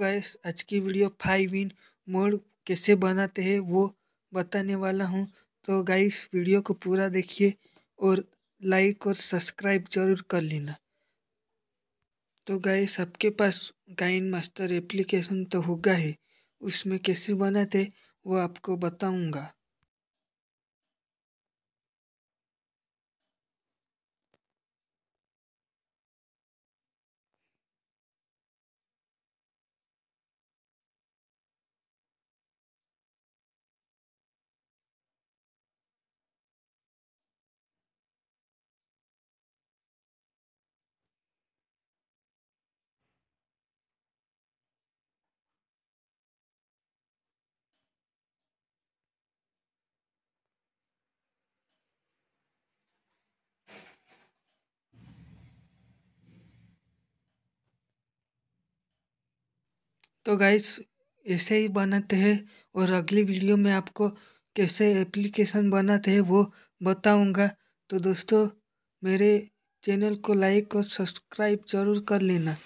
guys आज की video five इन mode कैसे बनाते हैं वो बताने वाला हूँ तो गाइस वीडियो को पूरा देखिए और लाइक और सब्सक्राइब जरूर कर लेना तो गाइस आपके पास गाइन मास्टर एप्लीकेशन तो होगा ही उसमें कैसे बनाते वो आपको बताऊँगा तो गाइस ऐसे ही बनाते हैं और अगली वीडियो में आपको कैसे एप्लीकेशन बनाते हैं वो बताऊंगा तो दोस्तों मेरे चैनल को लाइक और सब्सक्राइब ज़रूर कर लेना